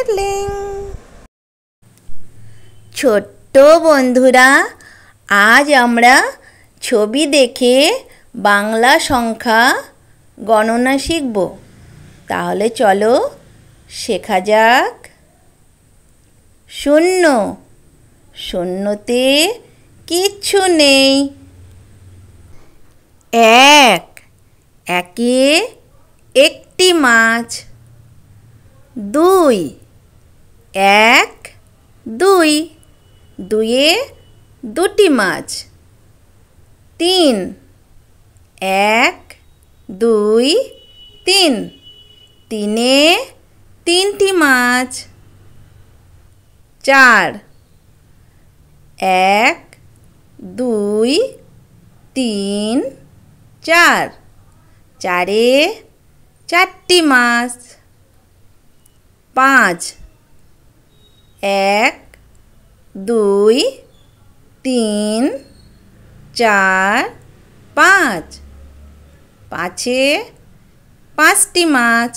টিডলিং ছোট্ট বন্ধুরা আজ আমরা ছবি দেখে বাংলা সংখ্যা গণনা শিখব তাহলে চলো শেখা যাক শূন্য শূন্যতে কিচ্ছু নেই এক একে একটি মাছ দুই এক দুই দুয়ে দুটি মাছ তিন এক দুই তিন তিনে তিনটি মাছ চার এক দুই তিন চার চারে চারটি মাছ পাঁচ এক দুই তিন চার পাঁচ পাঁচে পাঁচটি মাছ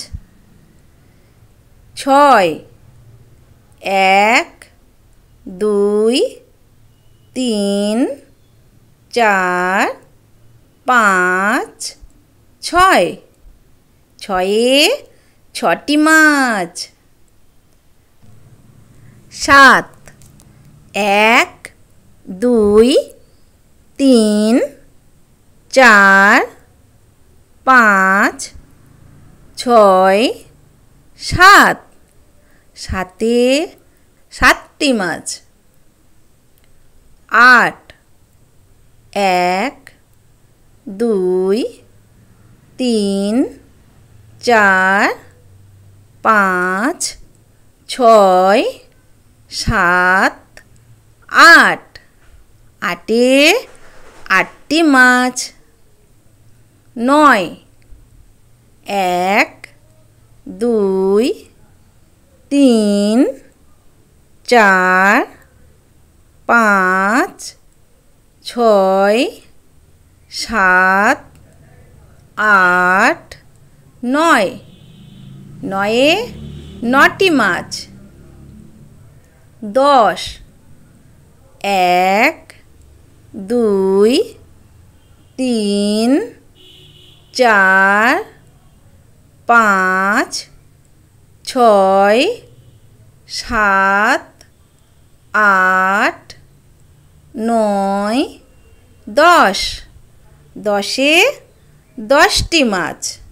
ছয় এক দুই তিন চার পাঁচ ছয় ছয়ে ছটি মাছ সাত এক দুই তিন চার পাঁচ ছয় সাত সাতে সাতটি মাছ আট এক দুই তিন চার পাঁচ ছয় সাত আট আটে আটটি মাছ নয় এক দুই তিন চার পাঁচ ছয় সাত আট নয় নয়ে নটি মাছ দশ এক দুই তিন চার পাঁচ ছয় সাত আট নয় দশ দশে দশটি মাছ